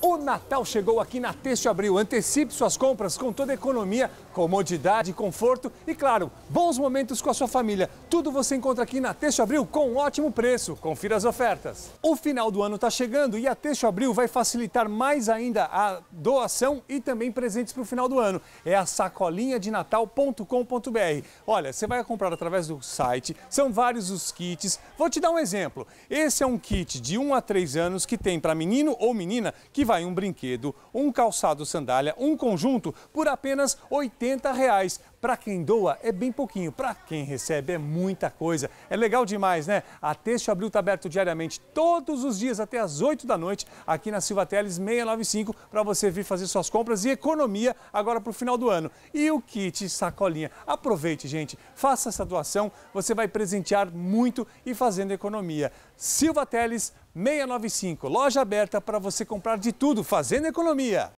O Natal chegou aqui na Texto Abril. Antecipe suas compras com toda a economia, comodidade, conforto e, claro, bons momentos com a sua família. Tudo você encontra aqui na Texto Abril com um ótimo preço. Confira as ofertas. O final do ano está chegando e a Texto Abril vai facilitar mais ainda a doação e também presentes para o final do ano. É a sacolinha de natal.com.br. Olha, você vai comprar através do site, são vários os kits. Vou te dar um exemplo. Esse é um kit de 1 a 3 anos que tem para menino ou menina que vai um brinquedo, um calçado sandália, um conjunto por apenas R$ 80 reais. Para quem doa é bem pouquinho, para quem recebe é muita coisa. É legal demais, né? A Teste Abril está aberto diariamente, todos os dias até as 8 da noite, aqui na Silva Teles 695, para você vir fazer suas compras e economia agora para o final do ano. E o kit sacolinha. Aproveite, gente, faça essa doação, você vai presentear muito e fazendo economia. Silva Teles 695, loja aberta para você comprar de tudo, fazendo economia.